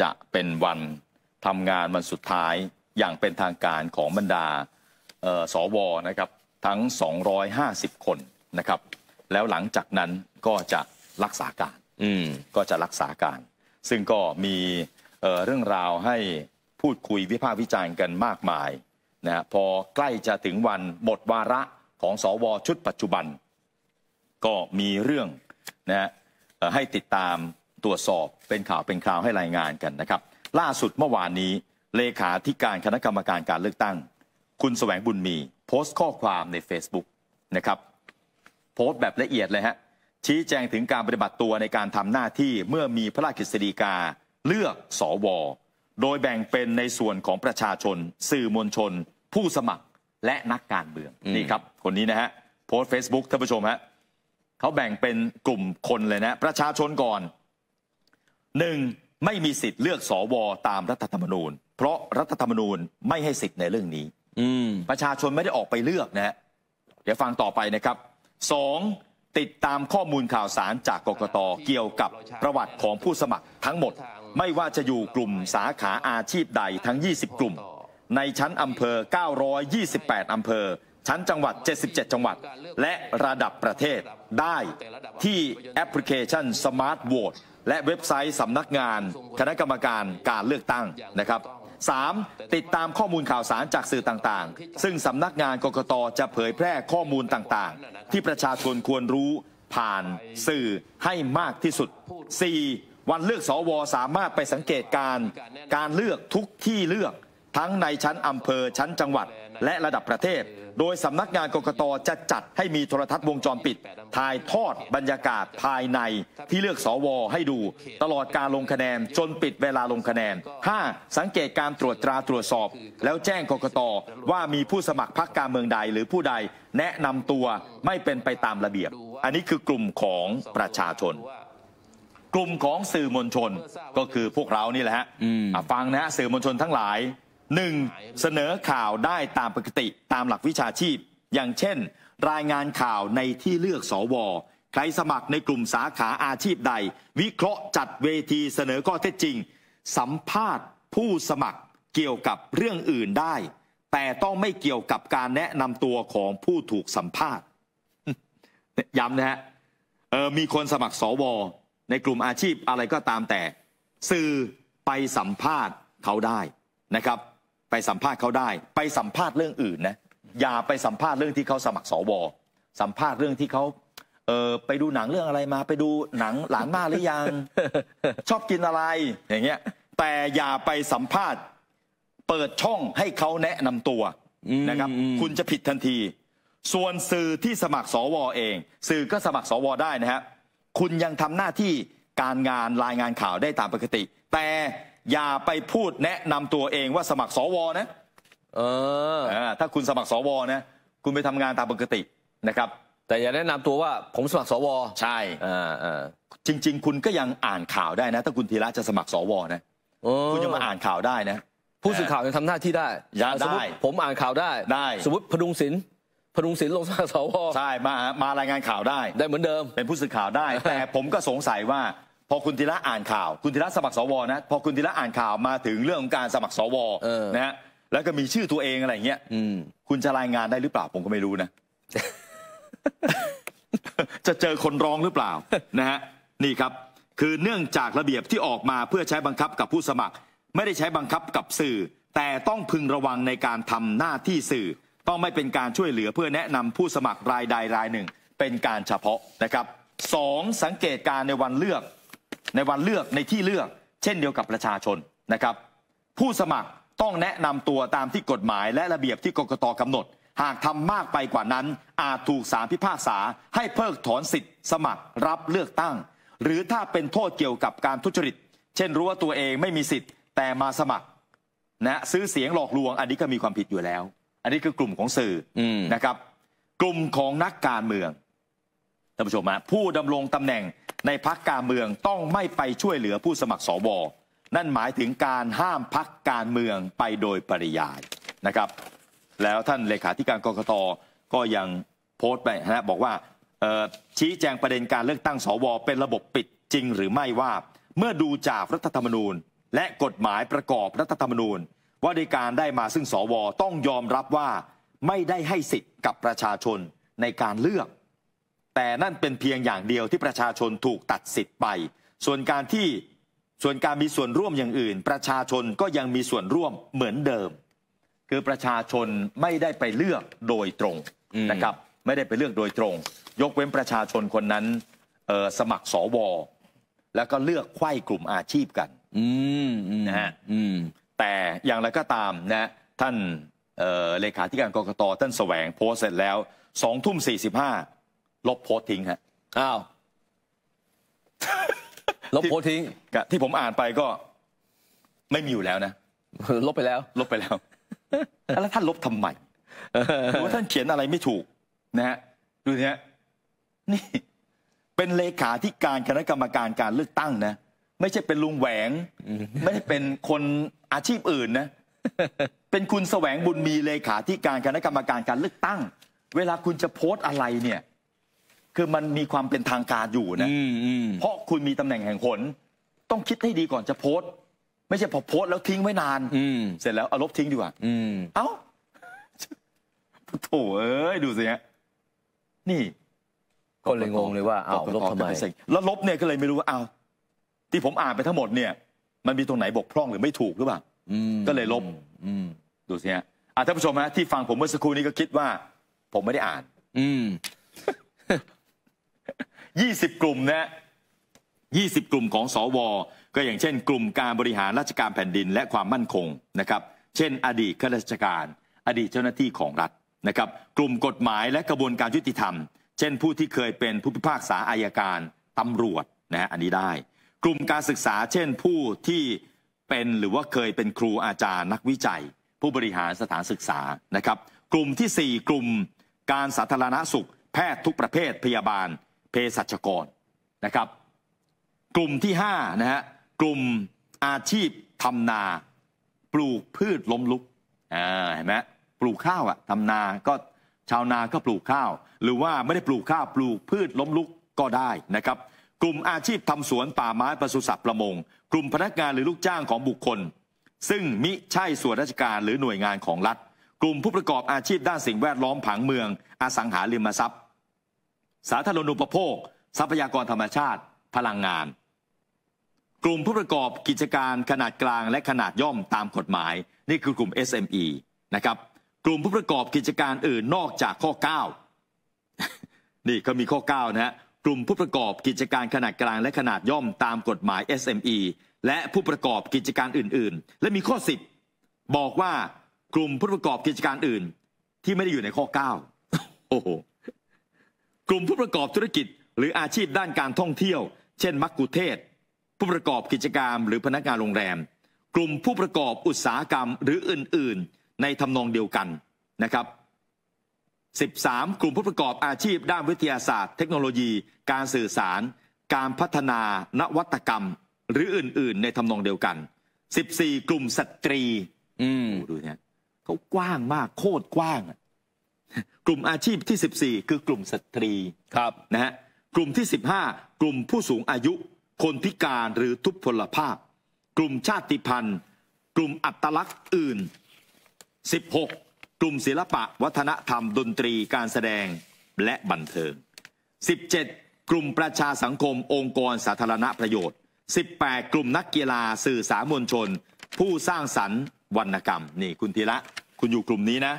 จะเป็นวันทำงานวันสุดท้ายอย่างเป็นทางการของบรรดาสวนะครับทั้ง 250 คนนะครับ แล้วหลังจากนั้นก็จะรักษาการก็จะรักษาการ ซึ่งก็มีเรื่องราวให้พูดคุยวิพากษ์วิจารณ์กันมากมายนะพอใกล้จะถึงวันหมดวาระของสวชุดปัจจุบัน ก็มีเรื่องนะให้ติดตามตรวจสอบเป็นข่าวเป็นคราวให้รายงานกันนะครับ ล่าสุดเมื่อวานนี้ เลขาธิการคณะกรรมการการเลือกตั้ง คุณสแสวงบุญมี โพสต์ข้อความใน Facebook นะครับโพสต์แบบละเอียดเลยฮะชี้แจงถึงการปฏิบัติตัวในการทำหน้าที่เมื่อมีพระราชกฤษฎีกาเลือกสอวอโดยแบ่งเป็นในส่วนของประชาชน สื่อมวลชน ผู้สมัครและนักการเมืองนี่ครับ คนนี้นะฮะโพสต์ Facebook ท่านผู้ชมฮะเขาแบ่งเป็นกลุ่มคนเลยนะ ประชาชนก่อนหนึ่งไม่มีสิทธิ์เลือกสว ตามรัฐธรรมนูญ เพราะรัฐธรรมนูญไม่ให้สิทธิ์ในเรื่องนี้ อืประชาชนไม่ได้ออกไปเลือกนะเดี๋ยวฟังต่อไปนะครับสองติดตามข้อมูลข่าวสารจากกกต เกี่ยวกับประวัติของผู้สมัคร ทั้งหมดไม่ว่าจะอยู่กลุ่มสาขาอาชีพใดทั้ง 20 กลุ่ม ในชั้นอำเภอ 928อำเภอชั้นจังหวัด 77 จังหวัดและระดับประเทศได้ที่แอปพลิเคชัน Smart Vote และเว็บไซต์สำนักงานคณะกรรมการการเลือกตั้งนะครับ 3. ติดตามข้อมูลข่าวสารจากสื่อต่างๆ ซึ่งสำนักงานกกต จะเผยแพร่ข้อมูลต่างๆ ที่ประชาชนควรรู้ ผ่าน สื่อให้มากที่สุด 4. วันเลือกสอวสามารถไปสังเกตการ การเลือกทุกที่เลือกทั้งในชั้นอำเภอชั้นจังหวัดและระดับประเทศโดยสำนักงานกกตจะจัดให้มีโทรทัศน์วงจรปิดถ่ายทอดบรรยากาศภายใน ที่เลือกสอวอให้ดู ตลอดการลงคะแนนจนปิด เวลาลงคะแนน 5. สังเกตการตรวจตราตรวจสอบ แล้วแจ้งกกตว่ามีผู้สมัครพรรคการเมืองใดหรือผู้ใด แนะนำตัวไม่เป็นไปตามระเบียบ อันนี้คือกลุ่มของประชาชน กลุ่มของสื่อมวลชนก็คือพวกเรานี่แหละฮะฟังนะฮะสื่อมวลชนทั้งหลายหนึ่งเสนอข่าวได้ตามปกติตามหลักวิชาชีพอย่างเช่น รายงานข่าวในที่เลือกสวใครสมัครในกลุ่มสาขาอาชีพใด วิเคราะห์จัดเวทีเสนอข้อเท็จจริง สัมภาษณ์ผู้สมัครเกี่ยวกับเรื่องอื่นได้ แต่ต้องไม่เกี่ยวกับการแนะนำตัวของผู้ถูกสัมภาษณ์ย้ำนะฮะเออมีคนสมัครสวในกลุ่มอาชีพอะไรก็ตามแต่ สื่อไปสัมภาษณ์เขาได้นะครับไปสัมภาษณ์เขาได้ไปสัมภาษณ์เรื่องอื่นนะอย่าไปสัมภาษณ์เรื่องที่เขาสมัครสวสัมภาษณ์เรื่องที่เขาเออไปดูหนังเรื่องอะไรมา ไปดูหนังหลานมาหรือยังชอบกินอะไรอย่างเงี้ย แต่อย่าไปสัมภาษณ์ เปิดช่องให้เขาแนะนำตัวนะครับ คุณจะผิดทันที ส่วนสื่อที่สมัครสวเอง สื่อก็สมัครสวได้นะครับคุณยังทำหน้าที่การงานรายงานข่าวได้ตามปกติ แต่อย่าไปพูดแนะนำตัวเองว่าสมัครสวนะเออถ้าคุณสมัครสวนะ คุณไปทำงานตามปกตินะครับ แต่อย่าแนะนำตัวว่า ผมสมัครสวใช่ออจริง ๆ คุณก็ยังอ่านข่าวได้นะ ถ้าคุณธีระจะสมัครสวนะออคุณยังมาอ่านข่าวได้นะผู้สื่อข่าวยังทำหน้าที่ได้ได้ผมอ่านข่าวได้ได้สมมติพดุงศิลป์พดุงศิลป์ลงสมัครสวใช่มามารายงานข่าวได้ได้เหมือนเดิม เป็นผู้สื่อข่าวได้แต่ผมก็สงสัยว่าพอคุณธีระอ่านข่าว คุณธีระสมัครสวนะพอคุณธีระอ่านข่าวมาถึงเรื่องของการสมัครสวนะฮะแล้วก็มีชื่อตัวเองอะไรเงี้ย อืคุณจะรายงานได้หรือเปล่าผมก็ไม่รู้นะ จะเจอคนร้องหรือเปล่านะฮะนี่ครับคือเนื่องจากระเบียบที่ออกมาเพื่อใช้บังคับกับผู้สมัคร ไม่ได้ใช้บังคับกับสื่อ แต่ต้องพึงระวังในการทำหน้าที่สื่อ ต้องไม่เป็นการช่วยเหลือเพื่อแนะนำผู้สมัครรายใดรายหนึ่ง เป็นการเฉพาะนะครับสองสังเกตการณ์ในวันเลือกในวันเลือกในที่เลือก เช่นเดียวกับประชาชนนะครับ ผู้สมัครต้องแนะนำตัวตามที่กฎหมาย และระเบียบที่กกตกำหนด หากทำมากไปกว่านั้น อาจถูกสารพิพากษา ให้เพิกถอนสิทธิ์สมัครรับเลือกตั้ง หรือถ้าเป็นโทษเกี่ยวกับการทุจริต เช่น รู้ว่าตัวเองไม่มีสิทธิ์ แต่มาสมัครนะซื้อเสียงหลอกลวง อันนี้ก็มีความผิดอยู่แล้ว อันนี้คือกลุ่มของสื่อนะครับ กลุ่มของนักการเมืองท่านผู้ชมฮะผู้ดำรงตำแหน่งในพักการเมืองต้องไม่ไปช่วยเหลือผู้สมัครสวนั่นหมายถึงการห้ามพักการเมืองไปโดยปริยายนะครับแล้วท่านเลขาธิการกรกตก็ยังโพสต์ไปนะบอกว่าชี้แจงประเด็นการเลือกตั้งสวเป็นระบบปิดจริงหรือไม่ว่าเมื่อดูจากรัฐธรรมนูญ และกฎหมายประกอบรัฐธรรมนูญ ว่าด้วยการได้มาซึ่งสวต้องยอมรับว่าไม่ได้ให้สิทธิ์กับประชาชนในการเลือกแต่นั่นเป็นเพียงอย่างเดียวที่ประชาชนถูกตัดสิทธิ์ไป ส่วนการที่ส่วนการมีส่วนร่วมอย่างอื่น ประชาชนก็ยังมีส่วนร่วมเหมือนเดิม คือประชาชนไม่ได้ไปเลือกโดยตรงนะครับ ไม่ได้ไปเลือกโดยตรง ยกเว้นประชาชนคนนั้นสมัครสวแล้วก็เลือกไข้กลุ่มอาชีพกันนะฮะแต่อย่างไรก็ตามนะท่านเลขาธิการกรกตท่านแสวงโพสเสร็จแล้วสองทุ่มสี่สิบห้าลบโพสทิ้งฮะอ้าว ลบโพสทิ้งกะที่ผมอ่านไปก็ ไม่มีอยู่แล้วนะลบไปแล้ว ลบไปแล้ว แล้วท่านลบทำไมหรือาท่านเขียนอะไรไม่ถูก นะฮะ ดูเนี้ยนี่ เป็นเลขาธิการคณะกรรมการการเลือกตั้งนะ ไม่ใช่เป็นลุงแหวง ไม่ได้เป็นคนอาชีพอื่นนะ เป็นคุณแสวงบุญมีเลขาธิการคณะกรรมการการเลือกตั้ง เวลาคุณจะโพสต์อะไรเนี่ยคือมันมีความเป็นทางการอยู่นะเพราะคุณมีตำแหน่งแห่งผนต้องคิดให้ดีก่อนจะโพสต์ไม่ใช่พอโพสต์แล้วทิ้งไว้นานเสร็จแล้วเอาลบทิ้งดีกว่าเอ้าโถเอ้ยดูสิฮะนี่ ก็เลยงงเลยว่าเอาลบทำไมแล้วลบเนี่ยก็เลยไม่รู้ว่าเอาที่ผมอ่านไปทั้งหมดเนี่ย มันมีตรงไหนบกพร่องหรือไม่ถูกหรือเปล่าก็เลยลบดูสิฮะท่านผู้ชมฮะที่ฟังผมเมื่อสักครู่นี้ก็คิดว่า ผมไม่ได้อ่าน อื20กลุ่มนะ20 กลุ่มของสอวอก็อย่างเช่น กลุ่มการบริหารราชการแผ่นดินและความมั่นคงนะครับ เช่นอดีตข้าราชการ อดีตเจ้าหน้าที่ของรัฐนะครับ กลุ่มกฎหมายและกระบวนการยุติธรรม เช่น ผู้ที่เคยเป็นผู้พิพากษาอายการ ตำรวจนะฮะ อันนี้ได้ กลุ่มการศึกษา เช่น ผู้ที่เป็นหรือว่าเคยเป็นครูอาจารย์นักวิจัย ผู้บริหารสถานศึกษานะครับ กลุ่มที่ 4 กลุ่มการสาธารณสุขแพทย์ทุกประเภทพยาบาลสัชกรนะครับกลุ่มที่5นะฮะกลุ่มอาชีพทำนา ปลูกพืชล้มลุกอ่าเห็นไหมปลูกข้าวอะทำนาก็ชาวนาก็ปลูกข้าวหรือว่าไม่ได้ปลูกข้าวปลูกพืชล้มลุกก็ได้นะครับ กลุ่มอาชีพทำสวนป่าไม้ปศุสัตว์ประมงกลุ่มพนักงานหรือลูกจ้างของบุคคล ซึ่งมิใช่ส่วนราชการหรือหน่วยงานของรัฐกลุ่มผู้ประกอบอาชีพด้านสิ่งแวดล้อมผังเมืองอสังหาริมทรัพย์สาธารณูปโภคทรัพยากรธรรมชาติพลังงาน กลุ่มผู้ประกอบกิจการขนาดกลาง และขนาดย่อมตามกฎหมาย นี่คือกลุ่ม SME นะครับกลุ่มผู้ประกอบกิจการอื่นนอกจากข้อ9นี่เขามีข้อ9นะฮะกลุ่มผู้ประกอบกิจการขนาดกลาง และขนาดย่อมตามกฎหมาย SME และผู้ประกอบกิจการอื่น ๆ และมีข้อ10บอกว่า กลุ่มผู้ประกอบกิจการอื่น ที่ไม่ได้อยู่ในข้อ 9 โอ้โหกลุ่มผู้ประกอบธุรกิจหรืออาชีพด้านการท่องเที่ยว เช่น มักกุเทศผู้ประกอบกิจกรรมหรือพนักงานโรงแรม กลุ่มผู้ประกอบอุตสาหกรรมหรืออื่น ๆในทำนองเดียวกันนะครับ 13. กลุ่มผู้ประกอบอาชีพด้านวิทยาศาสตร์ เทคโนโลยี การสื่อสาร การพัฒนานวัตกรรมหรืออื่นๆ ในทำนองเดียวกัน 14. กลุ่มสตรีอืมดูเนี่ยเขากว้างมากโคตรกว้างอะกลุ่มอาชีพที่ 14 คือกลุ่มสตรี ครับนะฮะกลุ่มที่ 15 กลุ่มผู้สูงอายุ คนพิการหรือทุพพลภาพ กลุ่มชาติพันธุ์ กลุ่มอัตลักษณ์อื่น 16 กลุ่มศิลปะ วัฒนธรรมดนตรีการแสดงและบันเทิง 17 กลุ่มประชาสังคมองค์กรสาธารณประโยชน์ 18 กลุ่มนักกีฬาสื่อสารมวลชน ผู้สร้างสรรค์วรรณกรรมนี่คุณธีระคุณอยู่กลุ่มนี้นะ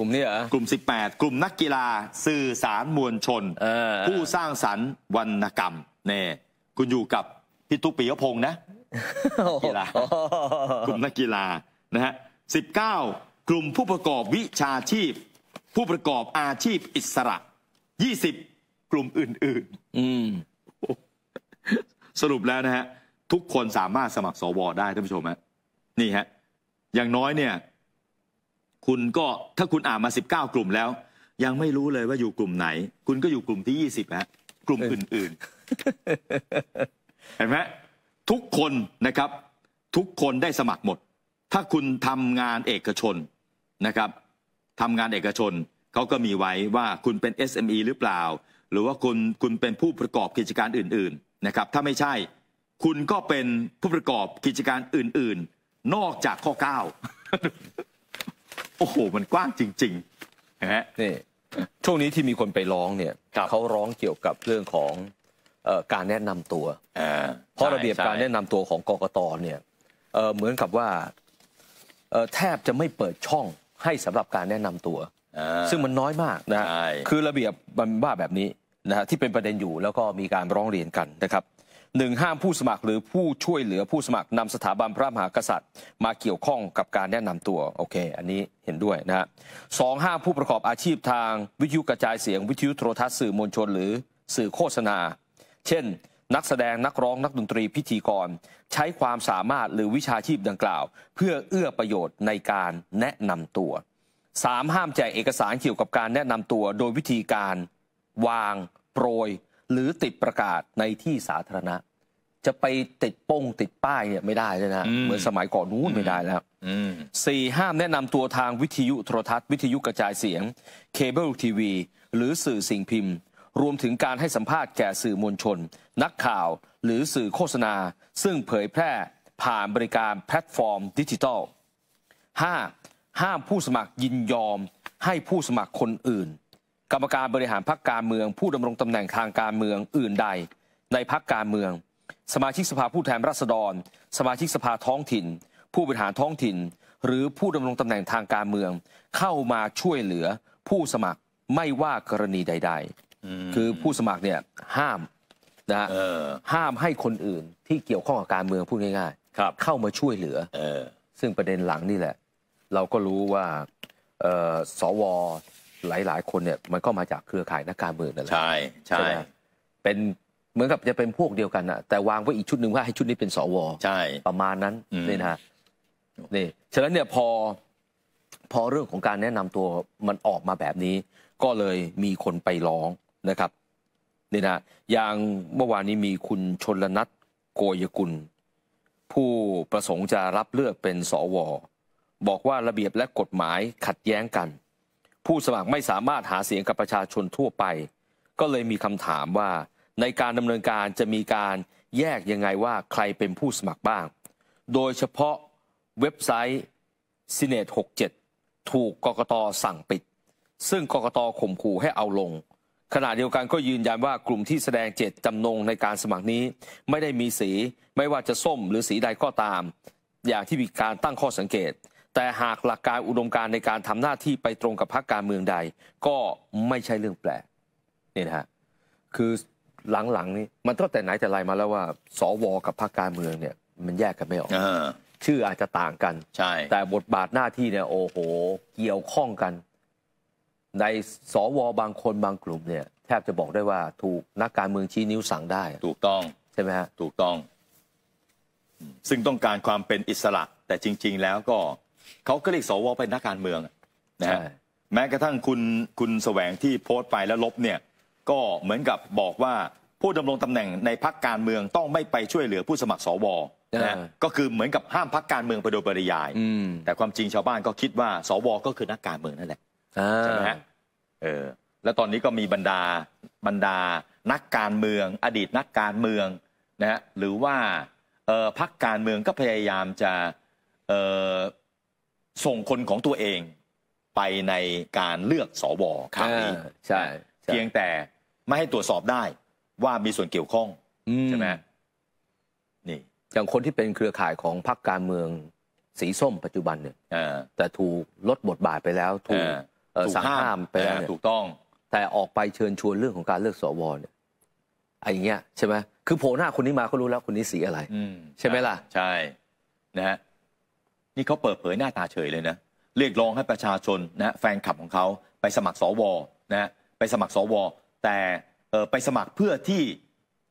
กลุ่มนี้เหรอกลุ่ม18 กลุ่มนักกีฬา สื่อสารมวลชนผู้สร้างสรรค์วรรณกรรมเนี่ยคุณอยู่กับพี่ตุ๊กปิยพงษ์นะกีฬากลุ่มนักกีฬานะฮะสิบเก้ากลุ่มผู้ประกอบวิชาชีพ ผู้ประกอบอาชีพอิสระยี่สิบกลุ่มอื่น ๆ อืมสรุปแล้วนะฮะทุกคนสามารถสมัครสวได้ท่านผู้ชมฮะนี่ฮะอย่างน้อยเนี่ยคุณก็ถ้าคุณอ่านมา 19 กลุ่มแล้ว ยังไม่รู้เลยว่าอยู่กลุ่มไหน คุณก็อยู่กลุ่มที่ 20แลกลุ่มอื่นๆเห็นไหมทุกคนนะครับ ทุกคนได้สมัครหมด ถ้าคุณทำงานเอกชนนะครับทำงานเอกชนเขาก็มีไว้ว่าคุณเป็น SME หรือเปล่า หรือว่าคุณคุณเป็นผู้ประกอบกิจการอื่นๆนะครับถ้าไม่ใช่คุณก็เป็นผู้ประกอบกิจการอื่น ๆ นอกจากข้อ 9โอ้โห มันกว้างจริงๆนะฮะนี่ช่วงนี้ที่มีคนไปร้องเนี่ยเขาร้องเกี่ยวกับเรื่องของการแนะนำตัว เพราะระเบียบการแนะนำตัวของกกตเนี่ยเหมือนกับว่าแทบจะไม่เปิดช่องให้สำหรับการแนะนำตัว ซึ่งมันน้อยมากนะคือระเบียบบ้าแบบนี้นะฮะที่เป็นประเด็นอยู่แล้วก็มีการร้องเรียนกันนะครับหนึ่งห้ามผู้สมัครหรือผู้ช่วยเหลือผู้สมัครนำสถาบันพระมหากษัตริย์มาเกี่ยวข้องกับการแนะนำตัวโอเคอันนี้เห็นด้วยนะฮะสองห้ามผู้ประกอบอาชีพทางวิทยุกระจายเสียงวิทยุโทรทัศน์สื่อมวลชนหรือสื่อโฆษณา เช่น นักแสดงนักร้องนักดนตรีพิธีกรใช้ความสามารถหรือวิชาชีพดังกล่าว เพื่อเอื้อประโยชน์ในการแนะนำตัว 3. ห้ามแจกเอกสารเกี่ยวกับการแนะนำตัวโดยวิธีการวางโปรยหรือติดประกาศในที่สาธารณะ จะไปติดป้งติดป้ายเนี่ยไม่ได้เลยนะเหมือนสมัยก่อนนู้นไม่ได้แล้วสี่ห้ามแนะนำตัวทางวิทยุโทรทัศน์วิทยุกระจายเสียงเคเบิลทีวีหรือสื่อสิ่งพิมพ์ รวมถึงการให้สัมภาษณ์แก่สื่อมวลชน นักข่าวหรือสื่อโฆษณา ซึ่งเผยแพร่ผ่านบริการแพลตฟอร์มดิจิทัล 5. ห้ามผู้สมัครยินยอมให้ผู้สมัครคนอื่นกรรมการบริหารพรรคการเมือง ผู้ดำรงตำแหน่งทางการเมืองอื่นใด ในพรรคการเมือง สมาชิกสภาผู้แทนราษฎร สมาชิกสภาท้องถิ่น ผู้บริหารท้องถิ่นหรือผู้ดำรงตำแหน่งทางการเมืองเข้ามาช่วยเหลือ ผู้สมัครไม่ว่ากรณีใดๆคือผู้สมัครเนี่ยห้ามนะห้ามให้คนอื่นที่เกี่ยวข้องกับการเมืองพูดง่ายๆเข้ามาช่วยเหลือซึ่งประเด็นหลังนี่แหละ เราก็รู้ว่าสวหลายๆคนเนี่ย มันก็มาจากเครือข่ายนักการเมืองนั่นแหละใช่ใช่เป็นเหมือนกับจะเป็นพวกเดียวกันอะแต่วางไว้อีกชุดหนึ่งว่าให้ชุดนี้เป็นสวใช่ประมาณนั้นนี่นะนี่ฉะนั้นเนี่ยพอพอเรื่องของการแนะนำตัวมันออกมาแบบนี้ ก็เลยมีคนไปร้องนะครับ นี่นะอย่างเมื่อวานนี้มีคุณชนลนัทโกยกุลผู้ประสงค์จะรับเลือกเป็นสวบอกว่าระเบียบและกฎหมายขัดแย้งกันผู้สมัครไม่สามารถหาเสียงกับประชาชนทั่วไป ก็เลยมีคำถามว่าในการดำเนินการจะมีการแยกยังไงว่าใครเป็นผู้สมัครบ้าง โดยเฉพาะเว็บไซต์ s i n e t 67ถูกกกตสั่งปิด ซึ่งกกตข่มขู่ให้เอาลงขณะเดียวกันก็ยืนยันว่ากลุ่มที่แสดงเจตจำนงในการสมัครนี้ ไม่ได้มีสีไม่ว่าจะส้มหรือสีใดก็ตาม อย่างที่มีการตั้งข้อสังเกตแต่หากหลักการอุดมการในการทำหน้าที่ไปตรงกับพรรคการเมืองใด ก็ไม่ใช่เรื่องแปลกนี่นะฮะคือหลังๆนี่มันตั้งแต่ไหนแต่ไรมาแล้วว่าสวกับพรรคการเมืองเนี่ย มันแยกกันไม่ออกชื่ออาจจะต่างกันใช่ แต่บทบาทหน้าที่เนี่ยโอ้โหเกี่ยวข้องกัน ในสวบางคนบางกลุ่มเนี่ย แทบจะบอกได้ว่าถูกนักการเมืองชี้นิ้วสั่งได้ถูกต้อง ใช่ไหมฮะถูกต้อง ซึ่งต้องการความเป็นอิสระแต่จริง ๆแล้วก็เขาก็เรียกสว เป็นนักการเมืองนะฮะแม้กระทั่งคุณคุณแสวงที่โพสต์ไปแล้วลบเนี่ยก็เหมือนกับบอกว่าผู้ดำรงตำแหน่งในพักการเมืองต้องไม่ไปช่วยเหลือผู้สมัครสวนะก็คือเหมือนกับห้ามพักการเมืองไปโดยปริยายแต่ความจริงชาวบ้านก็คิดว่าสวก็คือนักการเมืองนั่นแหละใช่ไหมฮะเออแล้วตอนนี้ก็มีบรรดาบรรดานักการเมือง อดีตนักการเมืองนะฮะหรือว่าพักการเมืองก็พยายามจะส่งคนของตัวเองไปในการเลือกสวครั้งนี้ใช่ เพียงแต่ไม่ให้ตรวจสอบได้ว่ามีส่วนเกี่ยวข้องใช่ไหมนี่อย่างคนที่เป็นเครือข่ายของพรรคการเมืองสีส้มปัจจุบันเนี่ยแต่ถูกลดบทบาทไปแล้วถูกสห้ามไปแล้วถูกต้องแต่ออกไปเชิญชวนเรื่องของการเลือกสวเนี่ยอะไรเงี้ย ใช่ไหมคือโผล่หน้าคนนี้มาก็รู้แล้วคนนี้สีอะไรใช่ไหมล่ะใช่นะฮะี่เขาเปิดเผยหน้าตาเฉยเลยนะเรียกร้องให้ประชาชนนะแฟนคลับของเขาไปสมัครสวนะ ไปสมัครสวแต่ไปสมัครเพื่อที่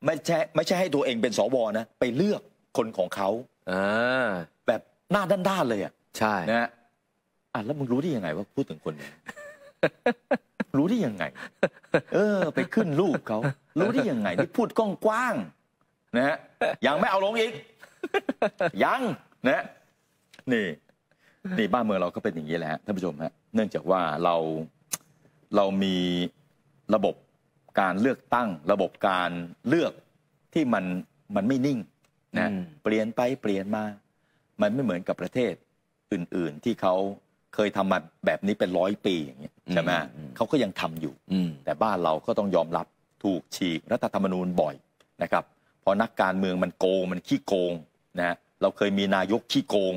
ไม่ใช่ไม่ใช่ให้ตัวเองเป็นสวนะไปเลือกคนของเขาแบบหน้าด้านๆเลยอ่ะใช่นะอ่ะแล้วมึงรู้ได้ยังไงว่าพูดถึงคนนี้รู้ได้ยังไง เออ ไปขึ้นรูปเขารู้ได้ยังไงนี่พูดกว้างๆนะฮะยังไม่เอาลงอีกยังนะนี่นี่บ้านเมืองเราก็เป็นอย่างนี้แหละท่านผู้ชมฮะ เนื่องจากว่าเรา เรามีระบบการเลือกตั้งระบบการเลือกที่มันมันไม่นิ่งนะ เปลี่ยนไปเปลี่ยนมา มันไม่เหมือนกับประเทศอื่น ๆที่เขาเคยทำมาแบบนี้เป็นร้อยปีอย่างเงี้ยใช่ไหมเขาก็ยังทำอยู่ แต่บ้านเราก็ต้องยอมรับถูกฉีกรัฐธรรมนูญบ่อยนะครับพอนักการเมืองมันโกงมันขี้โกงนะเราเคยมีนายกขี้โกง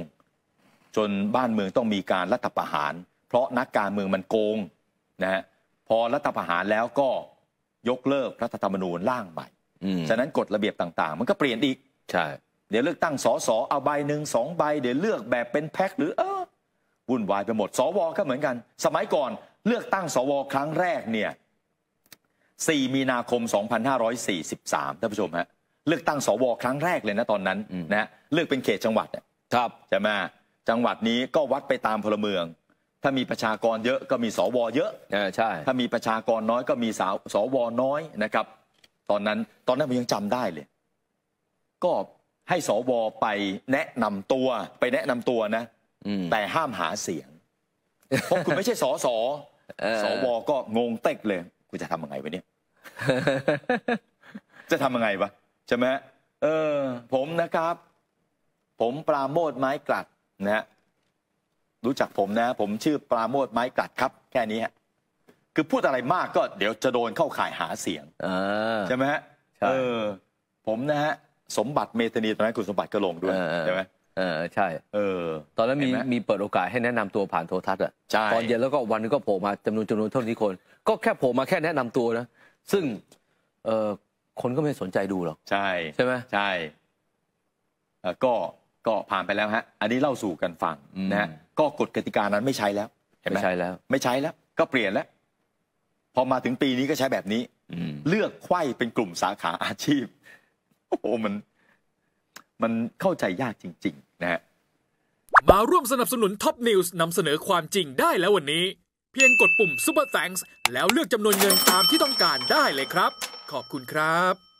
จนบ้านเมืองต้องมีการรัฐประหาร เพราะนักการเมืองมันโกงนะฮะพอรัฐประหารแล้วก็ยกเลิกรัฐธรรมนูญร่างใหม่ฉะนั้นกฎระเบียบต่าง ๆ มันก็เปลี่ยนอีกใช่เดี๋ยวเลือกตั้งสอสอเอาใบหนึ่งสองใบเดี๋ยวเลือกแบบเป็นแพ็ค หรือ เออวุ่นวายไปหมดสวก็เหมือนกัน สมัยก่อน เลือกตั้งสวครั้งแรกเนี่ย4มีนาคม2543ท่านผู้ชมฮะเลือกตั้งสวครั้งแรกเลยนะตอนนั้นนะเลือกเป็นเขตจังหวัดครับใช่ไหมจังหวัดนี้ก็วัดไปตามพลเมือง ถ้ามีประชากรเยอะก็มีสวเยอะใช่ ถ้ามีประชากรน้อยก็มีสาวสวน้อยนะครับ ตอนนั้นตอนนั้นผมยังจำได้เลย ก็ให้สวไปแนะนำตัว ไปแนะนำตัวนะอแต่ห้ามหาเสียงเพราะคุณไม่ใช่สอสอออ สวก็งงเต็กเลย คุณจะทำยังไงวะเนี่ย จะทำยังไงวะใช่ไหมเออ ผมนะครับ ผมปราโมทไม้กลัดนะ รู้จักผมนะ ผมชื่อปราโมทไม้กัดครับแค่นี้คือพูดอะไรมากก็ เดี๋ยวจะโดนเข้าข่ายหาเสียงใช่ไหมฮะเออผมนะฮะสมบัติเมตานีตอนนั้นคุณสมบัติก็ลงด้วยใช่ไหมเออใช่เออตอนนั้นมีมีเปิดโอกาสให้แนะนำ ตัวผ่านโทรทัศน์อ่ะตอนเย็นแล้วก็วันนึงก็โผล่มาจำนวนจำนวนเท่านี้คน ก็แค่โผล่มาแค่แนะนำตัวนะซึ่งเออคนก็ไม่สนใจดูหรอกใช่ใช่ไหมใช่ก็ก็ผ่านไปแล้วฮะ อันนี้เล่าสู่กันฟังนะฮะ ก็กฎกติกานั้นไม่ใช้แล้ว เห็นไหมไม่ใช้แล้ว ไม่ใช้แล้ว ก็เปลี่ยนแล้ว พอมาถึงปีนี้ก็ใช้แบบนี้ เลือกไข้เป็นกลุ่มสาขาอาชีพ โอ้โห มัน มันเข้าใจยากจริง ๆ นะฮะ มาร่วมสนับสนุนท็อปนิวส์นำเสนอความจริงได้แล้ววันนี้ เพียงกดปุ่มป u ปอร์แฟงส์แล้วเลือกจำนวนเงินตามที่ต้องการได้เลยครับ ขอบคุณครับ